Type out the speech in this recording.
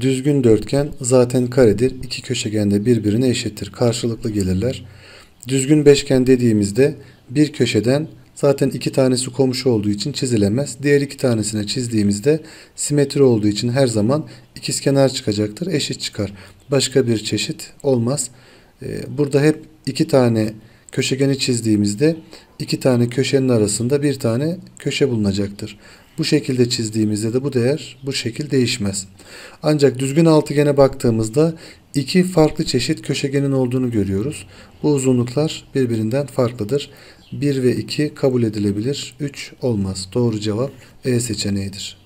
Düzgün dörtgen zaten karedir. İki köşegen de birbirine eşittir. Karşılıklı gelirler. Düzgün beşgen dediğimizde bir köşeden zaten iki tanesi komşu olduğu için çizilemez. Diğer iki tanesine çizdiğimizde simetri olduğu için her zaman ikizkenar çıkacaktır. Eşit çıkar. Başka bir çeşit olmaz. Ee, burada hep iki tane köşegeni çizdiğimizde iki tane köşenin arasında bir tane köşe bulunacaktır. Bu şekilde çizdiğimizde de bu değer bu şekil değişmez. Ancak düzgün altıgene baktığımızda iki farklı çeşit köşegenin olduğunu görüyoruz. Bu uzunluklar birbirinden farklıdır. 1 ve 2 kabul edilebilir. 3 olmaz. Doğru cevap E seçeneğidir.